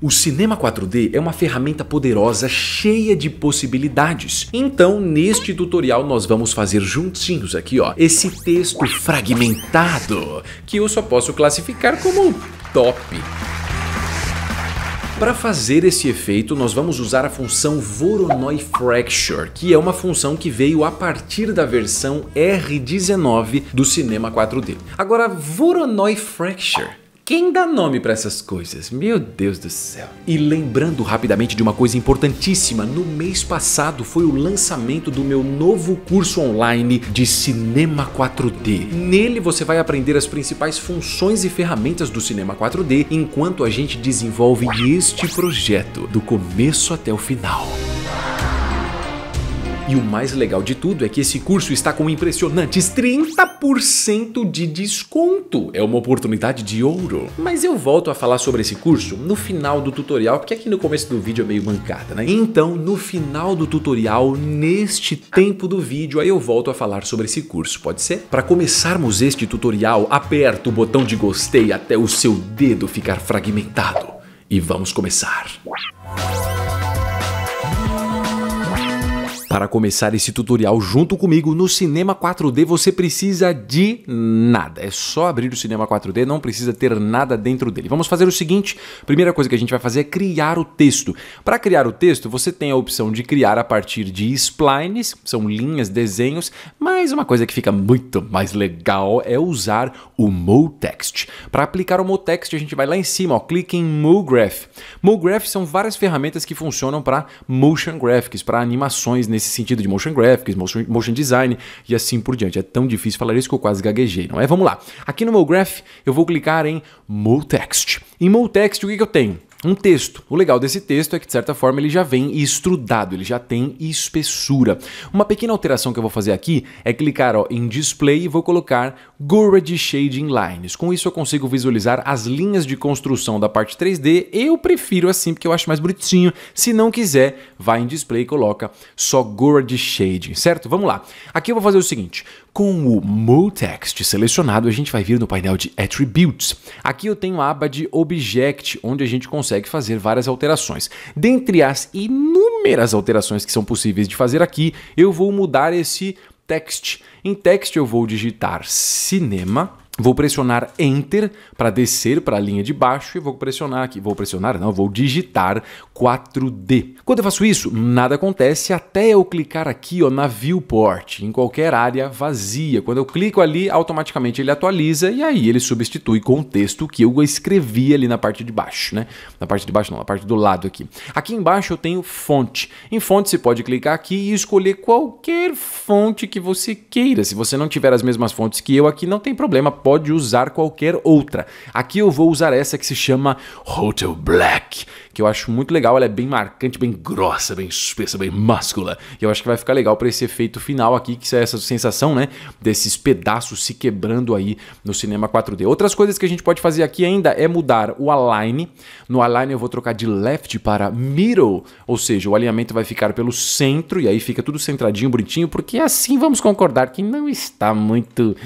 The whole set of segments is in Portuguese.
O cinema 4D é uma ferramenta poderosa cheia de possibilidades. Então, neste tutorial nós vamos fazer juntinhos aqui, ó, esse texto fragmentado, que eu só posso classificar como top. Para fazer esse efeito, nós vamos usar a função Voronoi Fracture, que é uma função que veio a partir da versão R19 do cinema 4D. Agora, Voronoi Fracture quem dá nome para essas coisas? Meu Deus do céu. E lembrando rapidamente de uma coisa importantíssima, no mês passado foi o lançamento do meu novo curso online de cinema 4D. Nele você vai aprender as principais funções e ferramentas do cinema 4D enquanto a gente desenvolve este projeto do começo até o final. E o mais legal de tudo é que esse curso está com impressionantes 30% de desconto. É uma oportunidade de ouro. Mas eu volto a falar sobre esse curso no final do tutorial, porque aqui no começo do vídeo é meio mancada, né? Então, no final do tutorial, neste tempo do vídeo, aí eu volto a falar sobre esse curso, pode ser? Para começarmos este tutorial, aperta o botão de gostei até o seu dedo ficar fragmentado. E vamos começar. Música para começar esse tutorial junto comigo no Cinema 4D, você precisa de nada. É só abrir o Cinema 4D, não precisa ter nada dentro dele. Vamos fazer o seguinte: primeira coisa que a gente vai fazer é criar o texto. Para criar o texto, você tem a opção de criar a partir de splines, são linhas, desenhos, mas uma coisa que fica muito mais legal é usar o MoText. Para aplicar o MoText, a gente vai lá em cima, ó, clica em MoGraph. MoGraph são várias ferramentas que funcionam para motion graphics, para animações nesse nesse sentido de motion graphics, motion, motion design e assim por diante. É tão difícil falar isso que eu quase gaguejei, não é? Vamos lá. Aqui no meu graph eu vou clicar em Multext. Em Multext o que, que eu tenho? um texto. O legal desse texto é que, de certa forma, ele já vem estrudado, ele já tem espessura. Uma pequena alteração que eu vou fazer aqui é clicar ó, em display e vou colocar Grid Shading Lines. Com isso eu consigo visualizar as linhas de construção da parte 3D. Eu prefiro assim porque eu acho mais bonitinho. Se não quiser, vai em display e coloca só Grid Shading, certo? Vamos lá. Aqui eu vou fazer o seguinte. Com o Multext selecionado, a gente vai vir no painel de Attributes. Aqui eu tenho a aba de Object, onde a gente consegue fazer várias alterações. Dentre as inúmeras alterações que são possíveis de fazer aqui, eu vou mudar esse text. Em text eu vou digitar cinema. Vou pressionar Enter para descer para a linha de baixo e vou pressionar aqui. Vou pressionar, não, vou digitar 4D. Quando eu faço isso, nada acontece até eu clicar aqui ó, na Viewport, em qualquer área vazia. Quando eu clico ali, automaticamente ele atualiza e aí ele substitui com o texto que eu escrevi ali na parte de baixo, né? Na parte de baixo não, na parte do lado aqui. Aqui embaixo eu tenho fonte. Em fonte você pode clicar aqui e escolher qualquer fonte que você queira. Se você não tiver as mesmas fontes que eu aqui, não tem problema, pode usar qualquer outra. Aqui eu vou usar essa que se chama Hotel Black que eu acho muito legal. Ela é bem marcante, bem grossa, bem espessa, bem máscula. E eu acho que vai ficar legal para esse efeito final aqui, que é essa sensação, né? Desses pedaços se quebrando aí no cinema 4D. Outras coisas que a gente pode fazer aqui ainda é mudar o align. No align eu vou trocar de left para middle, ou seja, o alinhamento vai ficar pelo centro e aí fica tudo centradinho, bonitinho, porque assim vamos concordar que não está muito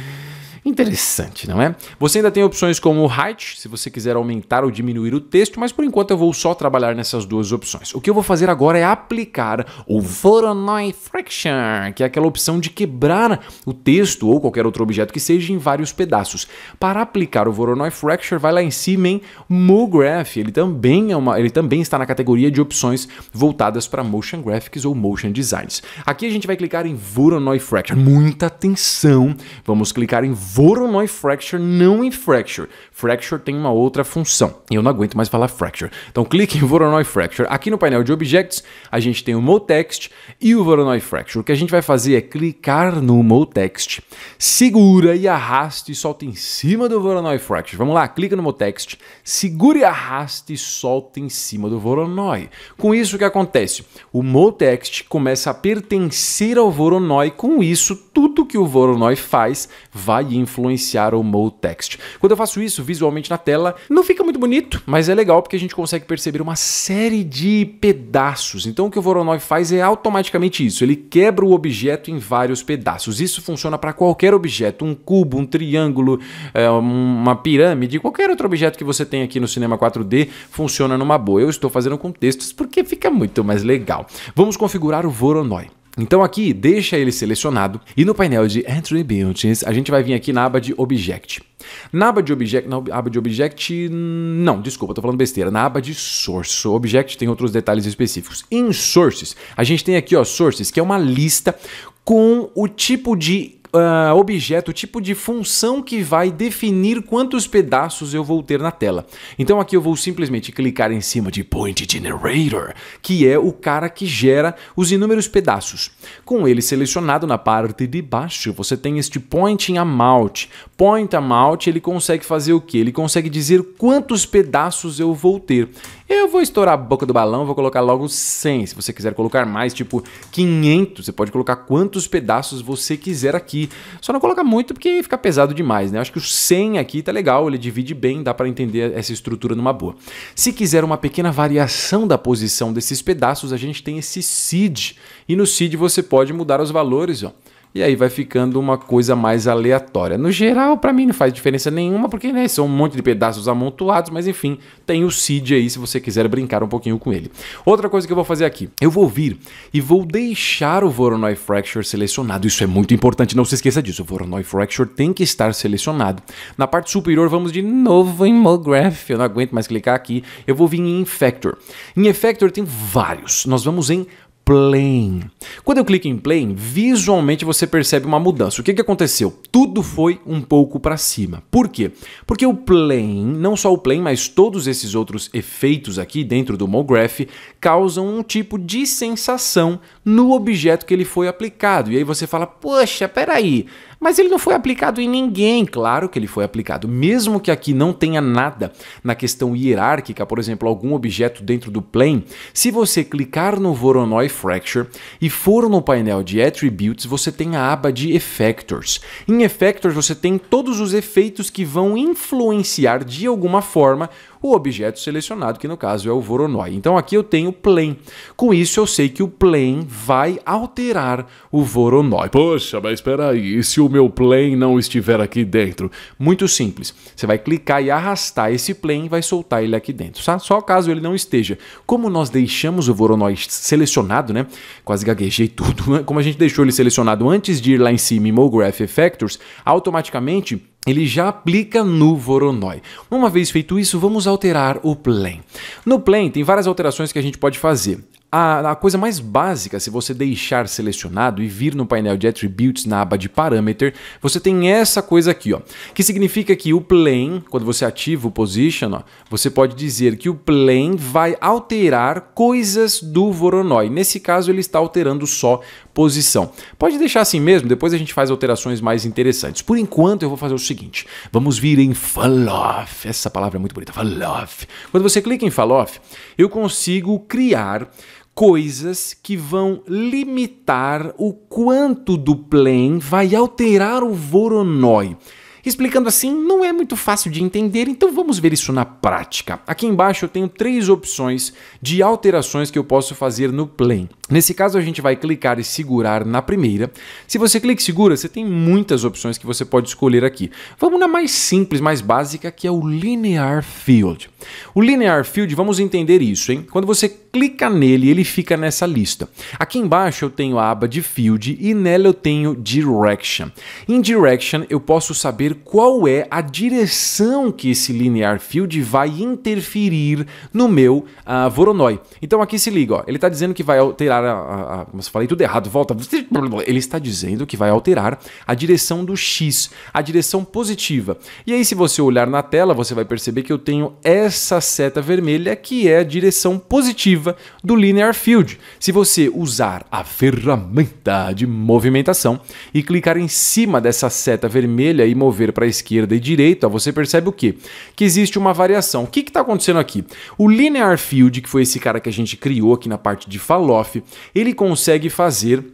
Interessante, não é? Você ainda tem opções como o height, se você quiser aumentar ou diminuir o texto, mas por enquanto eu vou só trabalhar nessas duas opções. O que eu vou fazer agora é aplicar o Voronoi Fraction, que é aquela opção de quebrar o texto ou qualquer outro objeto que seja em vários pedaços. Para aplicar o Voronoi Fracture vai lá em cima em MoGraph. Ele também, é uma, ele também está na categoria de opções voltadas para Motion Graphics ou Motion Designs. Aqui a gente vai clicar em Voronoi Fracture Muita atenção! Vamos clicar em Voronoi é Fracture, não em é Fracture. Fracture tem uma outra função. E eu não aguento mais falar Fracture. Então clique em Voronoi Fracture. Aqui no painel de Objects, a gente tem o Motext e o Voronoi Fracture. O que a gente vai fazer é clicar no Motext, segura e arrasta e solta em cima do Voronoi Fracture. Vamos lá, clica no Motext, segura e arrasta e solta em cima do Voronoi. Com isso, o que acontece? O Motext começa a pertencer ao Voronoi. Com isso, tudo que o Voronoi faz vai em influenciar o Mode Text. Quando eu faço isso visualmente na tela, não fica muito bonito, mas é legal porque a gente consegue perceber uma série de pedaços. Então o que o Voronoi faz é automaticamente isso, ele quebra o objeto em vários pedaços. Isso funciona para qualquer objeto, um cubo, um triângulo, é, uma pirâmide, qualquer outro objeto que você tem aqui no cinema 4D funciona numa boa. Eu estou fazendo com textos porque fica muito mais legal. Vamos configurar o Voronoi. Então aqui deixa ele selecionado e no painel de Attributes a gente vai vir aqui na aba de Object. Na aba de Object, na aba de Object, não, desculpa, estou falando besteira. Na aba de Source, Object tem outros detalhes específicos. Em Sources, a gente tem aqui ó, Sources, que é uma lista com o tipo de uh, objeto, o tipo de função que vai definir quantos pedaços eu vou ter na tela. Então aqui eu vou simplesmente clicar em cima de Point Generator, que é o cara que gera os inúmeros pedaços. Com ele selecionado na parte de baixo, você tem este Point Amount. Point Amount, ele consegue fazer o que? Ele consegue dizer quantos pedaços eu vou ter. Eu vou estourar a boca do balão, vou colocar logo 100. Se você quiser colocar mais, tipo 500, você pode colocar quantos pedaços você quiser aqui. Só não coloca muito porque fica pesado demais, né? acho que o 100 aqui tá legal, ele divide bem, dá para entender essa estrutura numa boa. Se quiser uma pequena variação da posição desses pedaços, a gente tem esse seed. E no seed você pode mudar os valores, ó. E aí vai ficando uma coisa mais aleatória. No geral, para mim não faz diferença nenhuma, porque né, são um monte de pedaços amontoados, mas enfim, tem o seed aí se você quiser brincar um pouquinho com ele. Outra coisa que eu vou fazer aqui, eu vou vir e vou deixar o Voronoi Fracture selecionado. Isso é muito importante, não se esqueça disso. O Voronoi Fracture tem que estar selecionado. Na parte superior, vamos de novo em Mograph. Eu não aguento mais clicar aqui. Eu vou vir em Infector. Em Infector tem vários. Nós vamos em Plane. Quando eu clico em Plane, visualmente você percebe uma mudança. O que, que aconteceu? Tudo foi um pouco para cima. Por quê? Porque o Plane, não só o Plane, mas todos esses outros efeitos aqui dentro do MoGraph causam um tipo de sensação no objeto que ele foi aplicado. E aí você fala, poxa, peraí, mas ele não foi aplicado em ninguém, claro que ele foi aplicado. Mesmo que aqui não tenha nada na questão hierárquica, por exemplo, algum objeto dentro do plane, se você clicar no Voronoi Fracture e for no painel de Attributes, você tem a aba de Effectors. Em Effectors você tem todos os efeitos que vão influenciar de alguma forma o objeto selecionado, que no caso é o Voronoi. Então aqui eu tenho plane. Com isso eu sei que o plane vai alterar o Voronoi. Poxa, mas espera aí, e se o meu plane não estiver aqui dentro? Muito simples. Você vai clicar e arrastar esse plane e vai soltar ele aqui dentro, tá? só caso ele não esteja. Como nós deixamos o Voronoi selecionado, né? Quase gaguejei tudo. Né? Como a gente deixou ele selecionado antes de ir lá em cima em MoGraph Effectors, automaticamente ele já aplica no Voronoi. Uma vez feito isso, vamos alterar o plane. No plane tem várias alterações que a gente pode fazer. A, a, coisa mais básica, se você deixar selecionado e vir no painel de Attributes na aba de Parameter, você tem essa coisa aqui, ó, que significa que o plane, quando você ativa o Position, ó, você pode dizer que o plane vai alterar coisas do Voronoi. Nesse caso, ele está alterando só posição. Pode deixar assim mesmo, depois a gente faz alterações mais interessantes. Por enquanto eu vou fazer o seguinte, vamos vir em Falloff. essa palavra é muito bonita, Falloff. Quando você clica em Falloff, eu consigo criar coisas que vão limitar o quanto do plane vai alterar o Voronoi. Explicando assim, não é muito fácil de entender, então vamos ver isso na prática. Aqui embaixo eu tenho três opções de alterações que eu posso fazer no plane. Nesse caso, a gente vai clicar e segurar na primeira. Se você clica e segura, você tem muitas opções que você pode escolher aqui. Vamos na mais simples, mais básica, que é o Linear Field. O Linear Field, vamos entender isso, hein? Quando você clica nele, ele fica nessa lista. Aqui embaixo eu tenho a aba de Field e nela eu tenho Direction. Em Direction, eu posso saber qual é a direção que esse Linear Field vai interferir no meu uh, Voronoi. Então aqui se liga, ó, ele está dizendo que vai alterar alterar a, a, falei tudo errado, volta. Ele está dizendo que vai alterar a direção do X, a direção positiva. E aí, se você olhar na tela, você vai perceber que eu tenho essa seta vermelha que é a direção positiva do Linear Field. Se você usar a ferramenta de movimentação e clicar em cima dessa seta vermelha e mover para a esquerda e direita, você percebe o quê? Que existe uma variação. O que está acontecendo aqui? O Linear Field, que foi esse cara que a gente criou aqui na parte de Falloff, ele consegue fazer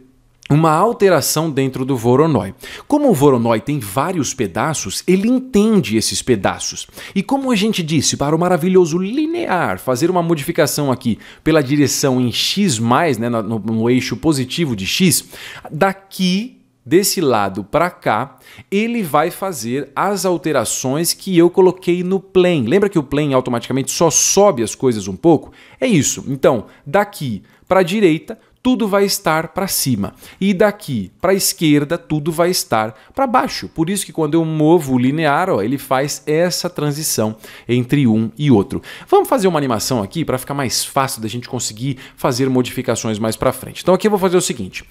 uma alteração dentro do Voronoi. Como o Voronoi tem vários pedaços, ele entende esses pedaços. E como a gente disse, para o maravilhoso linear, fazer uma modificação aqui pela direção em x+, né, no, no eixo positivo de x, daqui desse lado para cá, ele vai fazer as alterações que eu coloquei no plane. Lembra que o plane automaticamente só sobe as coisas um pouco? É isso. Então, daqui para a direita, tudo vai estar para cima. E daqui para a esquerda, tudo vai estar para baixo. Por isso que quando eu movo o linear, ó, ele faz essa transição entre um e outro. Vamos fazer uma animação aqui para ficar mais fácil da gente conseguir fazer modificações mais para frente. Então aqui eu vou fazer o seguinte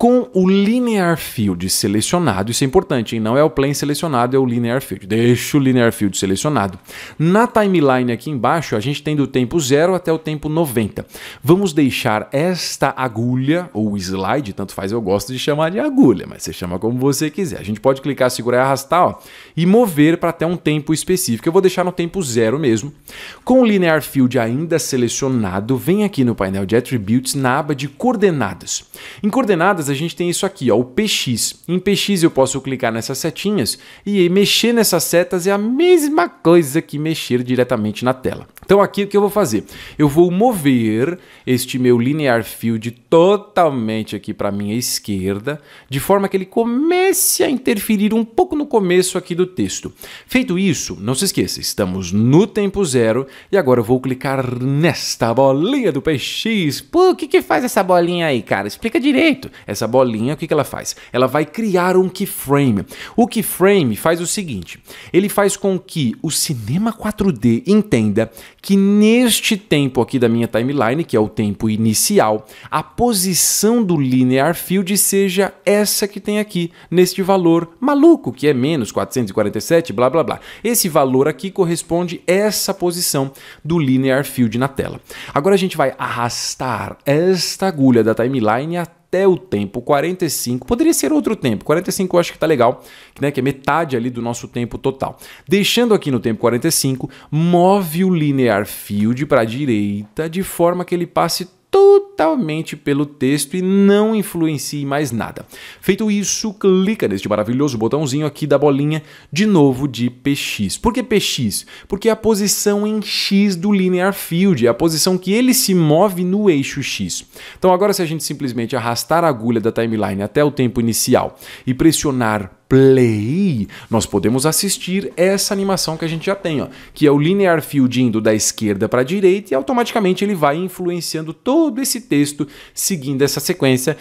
com o linear field selecionado, isso é importante, hein? não é o plane selecionado, é o linear field. Deixa o linear field selecionado. Na timeline aqui embaixo, a gente tem do tempo 0 até o tempo 90. Vamos deixar esta agulha, ou slide, tanto faz, eu gosto de chamar de agulha, mas você chama como você quiser. A gente pode clicar, segurar e arrastar ó, e mover para até um tempo específico. Eu vou deixar no tempo 0 mesmo. Com o linear field ainda selecionado, vem aqui no painel de attributes na aba de coordenadas. Em coordenadas, a gente tem isso aqui, ó, o PX. Em PX eu posso clicar nessas setinhas e mexer nessas setas é a mesma coisa que mexer diretamente na tela. Então aqui o que eu vou fazer? Eu vou mover este meu linear field totalmente aqui para minha esquerda, de forma que ele comece a interferir um pouco no começo aqui do texto. Feito isso, não se esqueça, estamos no tempo zero e agora eu vou clicar nesta bolinha do PX. Pô, o que, que faz essa bolinha aí, cara? Explica direito. Essa é essa bolinha, o que, que ela faz? Ela vai criar um keyframe. O keyframe faz o seguinte: ele faz com que o cinema 4D entenda que neste tempo aqui da minha timeline, que é o tempo inicial, a posição do linear field seja essa que tem aqui, neste valor maluco, que é menos 447, blá blá blá. Esse valor aqui corresponde a essa posição do linear field na tela. Agora a gente vai arrastar esta agulha da timeline até até o tempo 45. Poderia ser outro tempo, 45 eu acho que tá legal, né, que é metade ali do nosso tempo total. Deixando aqui no tempo 45, move o linear field para a direita de forma que ele passe totalmente pelo texto e não influencie mais nada. Feito isso, clica neste maravilhoso botãozinho aqui da bolinha de novo de PX. Por que PX? Porque é a posição em X do linear field, é a posição que ele se move no eixo X. Então agora se a gente simplesmente arrastar a agulha da timeline até o tempo inicial e pressionar Play, nós podemos assistir essa animação que a gente já tem, ó, que é o linear field indo da esquerda para a direita e automaticamente ele vai influenciando todo esse texto seguindo essa sequência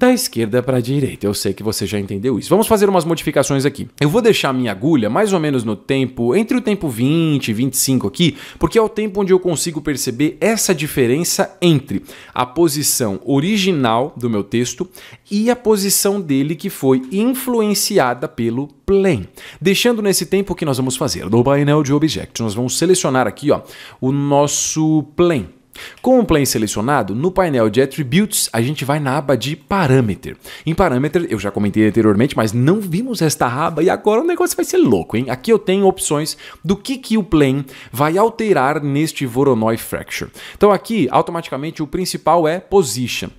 da esquerda para a direita. Eu sei que você já entendeu isso. Vamos fazer umas modificações aqui. Eu vou deixar minha agulha mais ou menos no tempo, entre o tempo 20 e 25 aqui, porque é o tempo onde eu consigo perceber essa diferença entre a posição original do meu texto e a posição dele que foi influenciada pelo Plane. Deixando nesse tempo o que nós vamos fazer no painel de objetos, nós vamos selecionar aqui ó, o nosso Plane. Com o plane selecionado, no painel de Attributes, a gente vai na aba de Parameter. Em Parameter, eu já comentei anteriormente, mas não vimos esta aba e agora o negócio vai ser louco, hein? Aqui eu tenho opções do que, que o plane vai alterar neste Voronoi Fracture. Então aqui, automaticamente, o principal é Position.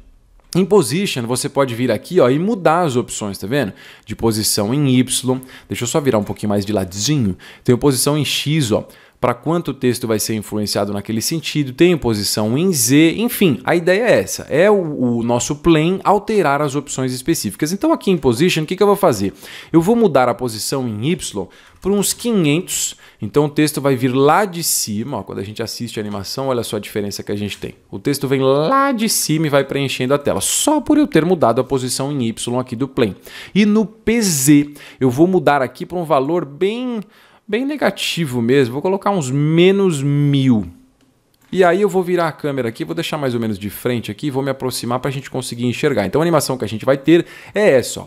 Em position, você pode vir aqui ó, e mudar as opções, tá vendo? De posição em Y. Deixa eu só virar um pouquinho mais de ladinho. Tenho posição em X, ó para quanto o texto vai ser influenciado naquele sentido, tem posição em Z, enfim, a ideia é essa, é o, o nosso plan alterar as opções específicas. Então aqui em position, o que, que eu vou fazer? Eu vou mudar a posição em Y por uns 500, então o texto vai vir lá de cima, ó, quando a gente assiste a animação, olha só a diferença que a gente tem. O texto vem lá de cima e vai preenchendo a tela, só por eu ter mudado a posição em Y aqui do plan. E no PZ, eu vou mudar aqui para um valor bem bem negativo mesmo, vou colocar uns menos mil. E aí eu vou virar a câmera aqui, vou deixar mais ou menos de frente aqui, vou me aproximar para a gente conseguir enxergar. Então a animação que a gente vai ter é essa. Ó.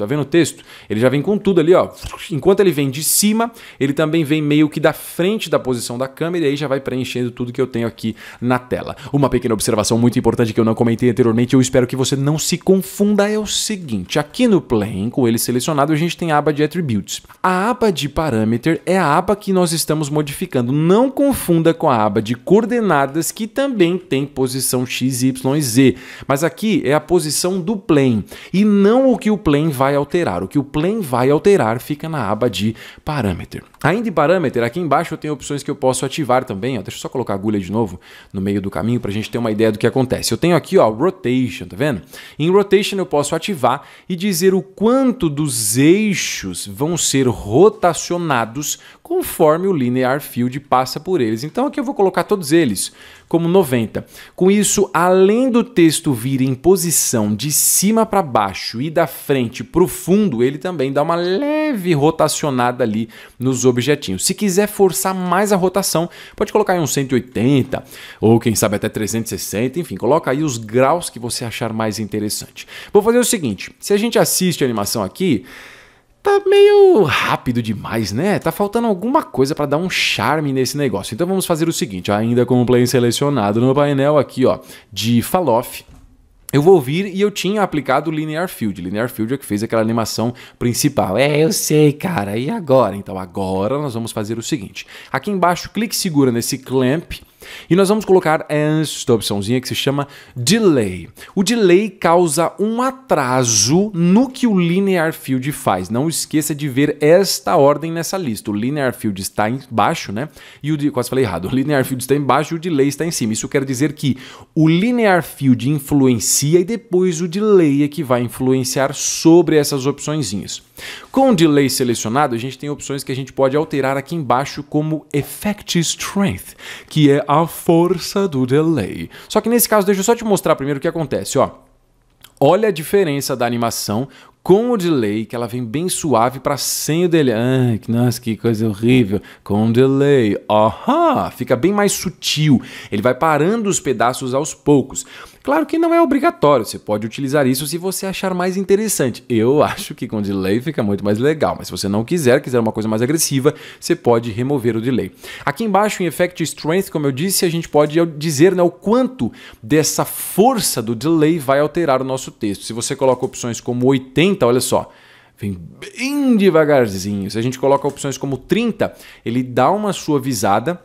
Tá vendo o texto? Ele já vem com tudo ali, ó. Enquanto ele vem de cima, ele também vem meio que da frente da posição da câmera e aí já vai preenchendo tudo que eu tenho aqui na tela. Uma pequena observação muito importante que eu não comentei anteriormente, eu espero que você não se confunda, é o seguinte: aqui no Plane, com ele selecionado, a gente tem a aba de Attributes. A aba de Parameter é a aba que nós estamos modificando. Não confunda com a aba de Coordenadas, que também tem posição x, y e z. Mas aqui é a posição do plane e não o que o plane vai vai alterar. O que o plane vai alterar fica na aba de parâmetro. Ainda em parâmetro, aqui embaixo eu tenho opções que eu posso ativar também. Ó. Deixa eu só colocar a agulha de novo no meio do caminho para a gente ter uma ideia do que acontece. Eu tenho aqui ó, rotation, tá vendo? Em rotation eu posso ativar e dizer o quanto dos eixos vão ser rotacionados conforme o linear field passa por eles. Então aqui eu vou colocar todos eles como 90. Com isso, além do texto vir em posição de cima para baixo e da frente para para o fundo, ele também dá uma leve rotacionada ali nos objetinhos. Se quiser forçar mais a rotação, pode colocar em uns 180 ou quem sabe até 360, enfim, coloca aí os graus que você achar mais interessante. Vou fazer o seguinte, se a gente assiste a animação aqui, tá meio rápido demais, né? Tá faltando alguma coisa para dar um charme nesse negócio. Então vamos fazer o seguinte, ainda com o play selecionado no painel aqui, ó, de Fall eu vou ouvir e eu tinha aplicado Linear Field. Linear Field é que fez aquela animação principal. É, eu sei, cara. E agora? Então agora nós vamos fazer o seguinte. Aqui embaixo, clique segura nesse clamp e nós vamos colocar esta opçãozinha que se chama delay. O delay causa um atraso no que o linear field faz. Não esqueça de ver esta ordem nessa lista. O linear field está embaixo, né? E o de... quase falei errado. O linear field está embaixo e o delay está em cima. Isso quer dizer que o linear field influencia e depois o delay é que vai influenciar sobre essas opçõezinhas. Com o delay selecionado, a gente tem opções que a gente pode alterar aqui embaixo como Effect Strength, que é a força do delay. Só que nesse caso, deixa eu só te mostrar primeiro o que acontece, ó. Olha a diferença da animação com o delay, que ela vem bem suave para sem o delay. que, nossa, que coisa horrível. Com o delay. Aham, fica bem mais sutil. Ele vai parando os pedaços aos poucos. Claro que não é obrigatório, você pode utilizar isso se você achar mais interessante. Eu acho que com delay fica muito mais legal, mas se você não quiser, quiser uma coisa mais agressiva, você pode remover o delay. Aqui embaixo em Effect Strength, como eu disse, a gente pode dizer né, o quanto dessa força do delay vai alterar o nosso texto. Se você coloca opções como 80, olha só, vem bem devagarzinho. Se a gente coloca opções como 30, ele dá uma suavizada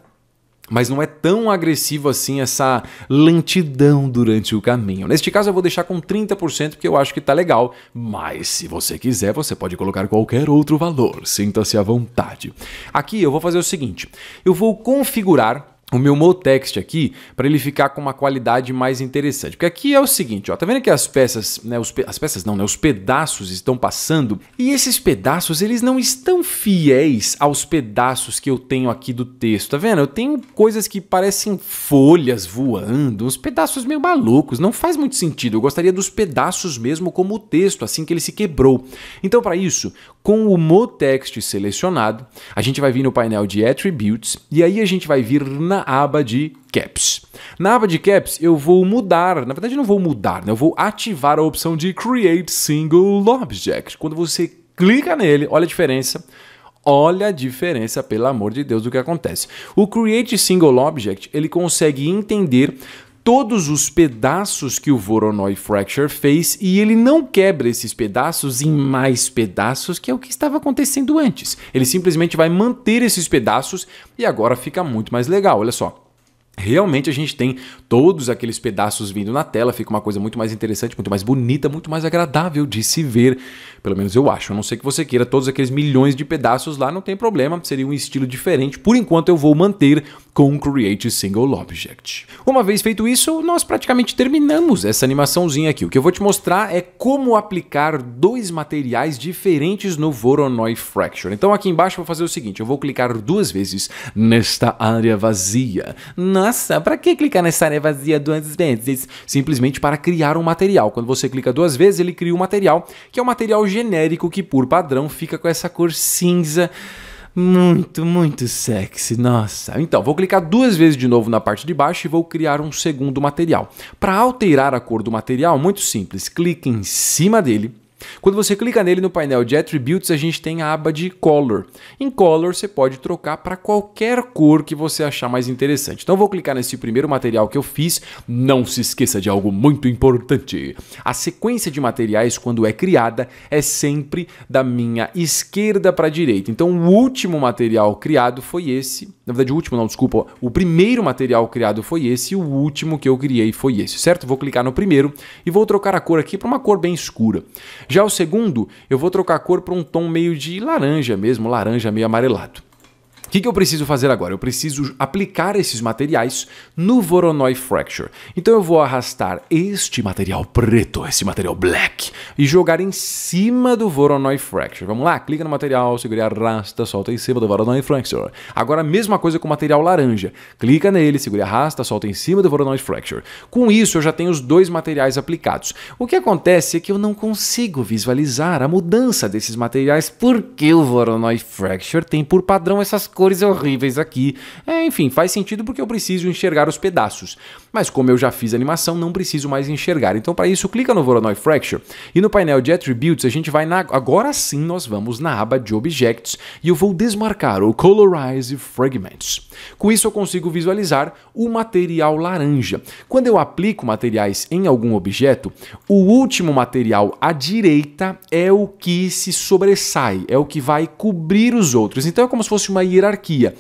mas não é tão agressivo assim essa lentidão durante o caminho. Neste caso eu vou deixar com 30% porque eu acho que tá legal, mas se você quiser você pode colocar qualquer outro valor, sinta-se à vontade. Aqui eu vou fazer o seguinte, eu vou configurar o meu Motext aqui para ele ficar com uma qualidade mais interessante. Porque aqui é o seguinte, ó, tá vendo que as peças, né, os pe as peças não, né, os pedaços estão passando e esses pedaços eles não estão fiéis aos pedaços que eu tenho aqui do texto, tá vendo? Eu tenho coisas que parecem folhas voando, uns pedaços meio malucos, não faz muito sentido. Eu gostaria dos pedaços mesmo como o texto, assim que ele se quebrou. Então para isso, com o Motext selecionado, a gente vai vir no painel de Attributes e aí a gente vai vir na aba de Caps. Na aba de Caps, eu vou mudar, na verdade não vou mudar, né? eu vou ativar a opção de Create Single Object. Quando você clica nele, olha a diferença. Olha a diferença, pelo amor de Deus, do que acontece. O Create Single Object, ele consegue entender todos os pedaços que o Voronoi Fracture fez e ele não quebra esses pedaços em mais pedaços, que é o que estava acontecendo antes. Ele simplesmente vai manter esses pedaços e agora fica muito mais legal, olha só. Realmente a gente tem todos aqueles pedaços vindo na tela, fica uma coisa muito mais interessante, muito mais bonita, muito mais agradável de se ver. Pelo menos eu acho. A não sei que você queira todos aqueles milhões de pedaços lá, não tem problema, seria um estilo diferente. Por enquanto eu vou manter com Create Single Object. Uma vez feito isso, nós praticamente terminamos essa animaçãozinha aqui. O que eu vou te mostrar é como aplicar dois materiais diferentes no Voronoi Fracture. Então aqui embaixo eu vou fazer o seguinte, eu vou clicar duas vezes nesta área vazia. Nossa, para que clicar nessa área vazia duas vezes? Simplesmente para criar um material. Quando você clica duas vezes, ele cria um material, que é um material genérico que por padrão fica com essa cor cinza muito, muito sexy, nossa. Então, vou clicar duas vezes de novo na parte de baixo e vou criar um segundo material. Para alterar a cor do material, muito simples, clique em cima dele, quando você clica nele no painel de Attributes, a gente tem a aba de Color. Em Color, você pode trocar para qualquer cor que você achar mais interessante. Então, vou clicar nesse primeiro material que eu fiz. Não se esqueça de algo muito importante. A sequência de materiais, quando é criada, é sempre da minha esquerda para a direita. Então, o último material criado foi esse. Na verdade, o último não, desculpa. O primeiro material criado foi esse e o último que eu criei foi esse, certo? Vou clicar no primeiro e vou trocar a cor aqui para uma cor bem escura. Já o segundo, eu vou trocar a cor para um tom meio de laranja mesmo, laranja meio amarelado. O que, que eu preciso fazer agora? Eu preciso aplicar esses materiais no Voronoi Fracture. Então eu vou arrastar este material preto, esse material black, e jogar em cima do Voronoi Fracture. Vamos lá, clica no material, segura arrasta, solta em cima do Voronoi Fracture. Agora a mesma coisa com o material laranja. Clica nele, segura arrasta, solta em cima do Voronoi Fracture. Com isso eu já tenho os dois materiais aplicados. O que acontece é que eu não consigo visualizar a mudança desses materiais porque o Voronoi Fracture tem por padrão essas cores horríveis aqui. É, enfim, faz sentido porque eu preciso enxergar os pedaços mas como eu já fiz animação, não preciso mais enxergar. Então, para isso, clica no Voronoi Fracture e no painel de Attributes a gente vai na... Agora sim nós vamos na aba de Objects e eu vou desmarcar o Colorize Fragments. Com isso eu consigo visualizar o material laranja. Quando eu aplico materiais em algum objeto, o último material à direita é o que se sobressai, é o que vai cobrir os outros. Então é como se fosse uma hierarquia.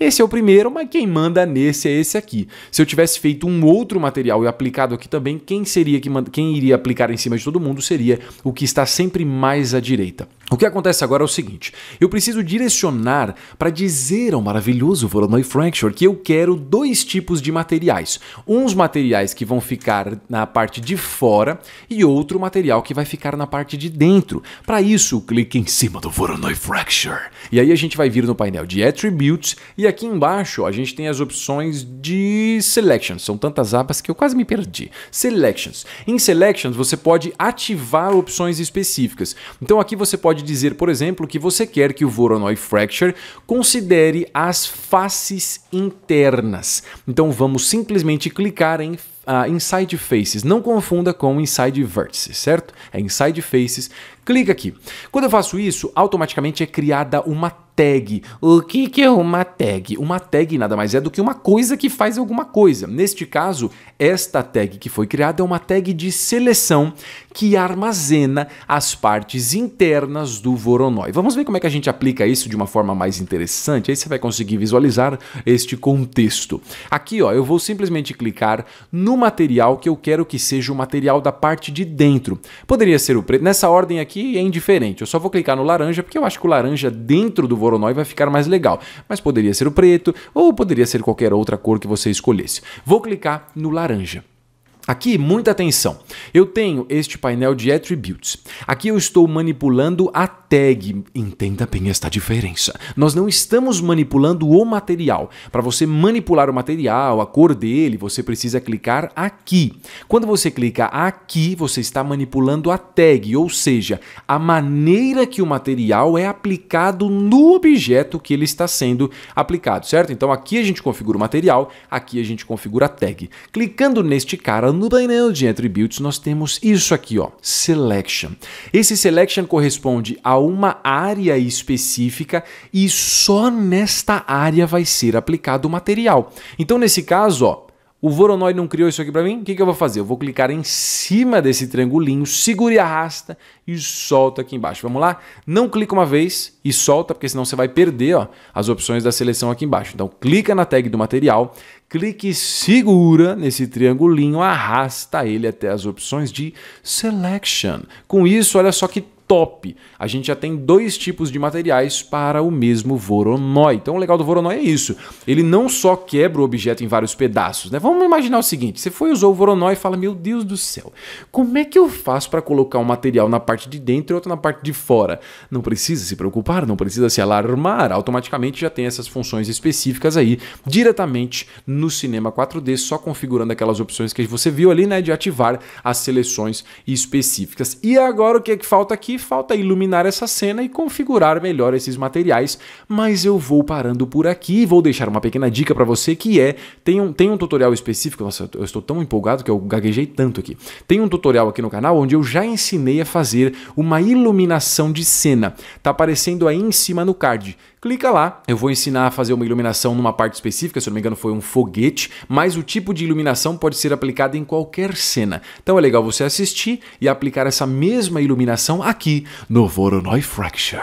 Esse é o primeiro, mas quem manda nesse é esse aqui. Se eu tivesse feito um outro material e aplicado aqui também, quem seria que quem iria aplicar em cima de todo mundo seria o que está sempre mais à direita. O que acontece agora é o seguinte: eu preciso direcionar para dizer ao maravilhoso Voronoi Fracture que eu quero dois tipos de materiais. Uns materiais que vão ficar na parte de fora e outro material que vai ficar na parte de dentro. Para isso, clique em cima do Voronoi Fracture. E aí a gente vai vir no painel de Attributes e aqui embaixo a gente tem as opções de Selections. São tantas abas que eu quase me perdi. Selections. Em Selections você pode ativar opções específicas. Então aqui você pode pode dizer, por exemplo, que você quer que o Voronoi Fracture considere as faces internas. Então vamos simplesmente clicar em uh, Inside Faces. Não confunda com Inside Vertices, certo? É Inside Faces. Clica aqui. Quando eu faço isso, automaticamente é criada uma tag. O que, que é uma tag? Uma tag nada mais é do que uma coisa que faz alguma coisa. Neste caso, esta tag que foi criada é uma tag de seleção que armazena as partes internas do Voronoi. Vamos ver como é que a gente aplica isso de uma forma mais interessante. Aí você vai conseguir visualizar este contexto. Aqui, ó, eu vou simplesmente clicar no material que eu quero que seja o material da parte de dentro. Poderia ser o preto. Nessa ordem aqui é indiferente. Eu só vou clicar no laranja porque eu acho que o laranja dentro do Voronoi e vai ficar mais legal. Mas poderia ser o preto ou poderia ser qualquer outra cor que você escolhesse. Vou clicar no laranja. Aqui, muita atenção. Eu tenho este painel de attributes. Aqui eu estou manipulando a tag. Entenda bem esta diferença. Nós não estamos manipulando o material. Para você manipular o material, a cor dele, você precisa clicar aqui. Quando você clica aqui, você está manipulando a tag, ou seja, a maneira que o material é aplicado no objeto que ele está sendo aplicado, certo? Então aqui a gente configura o material, aqui a gente configura a tag. Clicando neste cara no painel de Attributes nós temos isso aqui, ó, Selection. Esse Selection corresponde a uma área específica e só nesta área vai ser aplicado o material. Então, nesse caso, ó, o Voronoi não criou isso aqui para mim? O que, que eu vou fazer? Eu vou clicar em cima desse triangulinho, segura e arrasta e solta aqui embaixo. Vamos lá? Não clica uma vez e solta, porque senão você vai perder ó, as opções da seleção aqui embaixo. Então clica na tag do material, clique e segura nesse triangulinho, arrasta ele até as opções de selection. Com isso, olha só que top. A gente já tem dois tipos de materiais para o mesmo Voronoi. Então o legal do Voronoi é isso. Ele não só quebra o objeto em vários pedaços, né? Vamos imaginar o seguinte, você foi usou o Voronoi e fala: "Meu Deus do céu, como é que eu faço para colocar um material na parte de dentro e outro na parte de fora?" Não precisa se preocupar, não precisa se alarmar, automaticamente já tem essas funções específicas aí diretamente no cinema 4D, só configurando aquelas opções que você viu ali, né, de ativar as seleções específicas. E agora o que é que falta aqui? falta iluminar essa cena e configurar melhor esses materiais, mas eu vou parando por aqui e vou deixar uma pequena dica para você que é, tem um, tem um tutorial específico, nossa, eu estou tão empolgado que eu gaguejei tanto aqui. Tem um tutorial aqui no canal onde eu já ensinei a fazer uma iluminação de cena. Tá aparecendo aí em cima no card clica lá. Eu vou ensinar a fazer uma iluminação numa parte específica, se eu não me engano foi um foguete, mas o tipo de iluminação pode ser aplicada em qualquer cena. Então é legal você assistir e aplicar essa mesma iluminação aqui no Voronoi Fracture.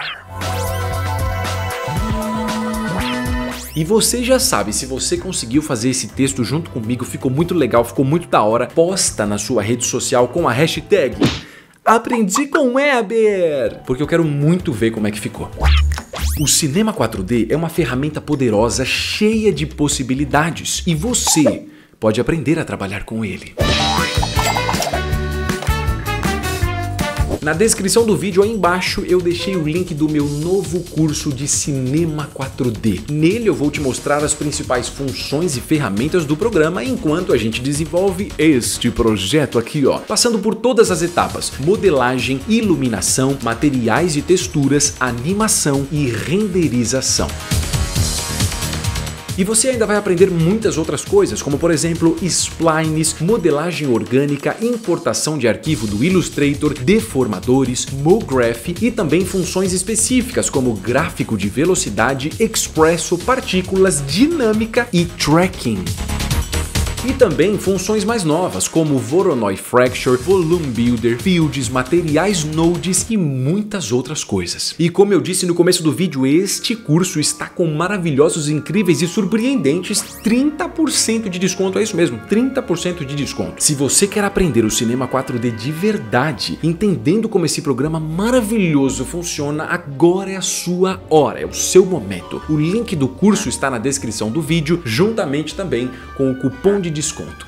E você já sabe, se você conseguiu fazer esse texto junto comigo, ficou muito legal, ficou muito da hora, posta na sua rede social com a hashtag Aprendi com Weber, porque eu quero muito ver como é que ficou. O cinema 4D é uma ferramenta poderosa cheia de possibilidades e você pode aprender a trabalhar com ele. Na descrição do vídeo aí embaixo eu deixei o link do meu novo curso de cinema 4D. Nele eu vou te mostrar as principais funções e ferramentas do programa enquanto a gente desenvolve este projeto aqui, ó, passando por todas as etapas: modelagem, iluminação, materiais e texturas, animação e renderização. E você ainda vai aprender muitas outras coisas, como por exemplo splines, modelagem orgânica, importação de arquivo do Illustrator, deformadores, MoGraph e também funções específicas como gráfico de velocidade, expresso, partículas, dinâmica e tracking e também funções mais novas como Voronoi Fracture, Volume Builder, Fields, materiais Nodes e muitas outras coisas. E como eu disse no começo do vídeo, este curso está com maravilhosos, incríveis e surpreendentes 30% de desconto, é isso mesmo, 30% de desconto. Se você quer aprender o cinema 4D de verdade, entendendo como esse programa maravilhoso funciona, agora é a sua hora, é o seu momento. O link do curso está na descrição do vídeo, juntamente também com o cupom de desconto.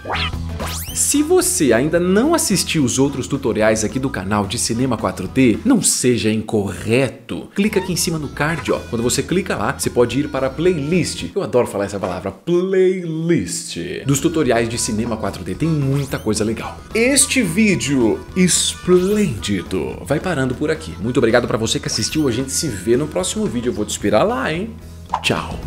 Se você ainda não assistiu os outros tutoriais aqui do canal de Cinema 4D, não seja incorreto. Clica aqui em cima no card, ó. Quando você clica lá, você pode ir para a playlist. Eu adoro falar essa palavra, playlist. Dos tutoriais de Cinema 4D tem muita coisa legal. Este vídeo esplêndido vai parando por aqui. Muito obrigado para você que assistiu. A gente se vê no próximo vídeo. Eu vou te esperar lá, hein? Tchau.